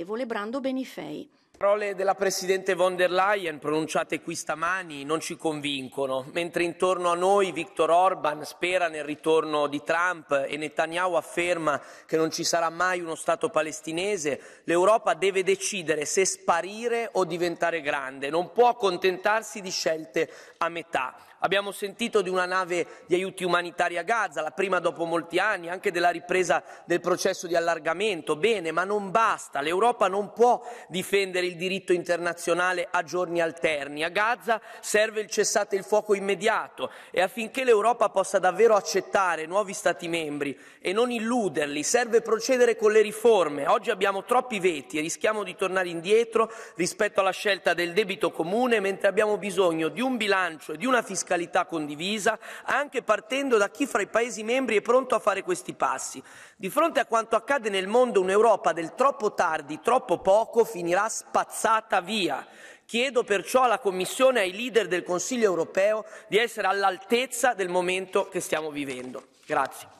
e Volebrando Benifei. Le parole della Presidente von der Leyen pronunciate qui stamani non ci convincono, mentre intorno a noi Viktor Orban spera nel ritorno di Trump e Netanyahu afferma che non ci sarà mai uno Stato palestinese, l'Europa deve decidere se sparire o diventare grande, non può accontentarsi di scelte a metà. Abbiamo sentito di una nave di aiuti umanitari a Gaza, la prima dopo molti anni, anche della ripresa del processo di allargamento. Bene, ma non basta, l'Europa non può difendere il diritto internazionale a giorni alterni. A Gaza serve il cessate il fuoco immediato e affinché l'Europa possa davvero accettare nuovi Stati membri e non illuderli, serve procedere con le riforme. Oggi abbiamo troppi veti e rischiamo di tornare indietro rispetto alla scelta del debito comune, mentre abbiamo bisogno di un bilancio e di una fiscalità condivisa, anche partendo da chi fra i Paesi membri è pronto a fare questi passi. Di fronte a quanto accade nel mondo, un'Europa del troppo tardi, troppo poco, finirà spazio spazzata via. Chiedo perciò alla Commissione e ai leader del Consiglio europeo di essere all'altezza del momento che stiamo vivendo. Grazie.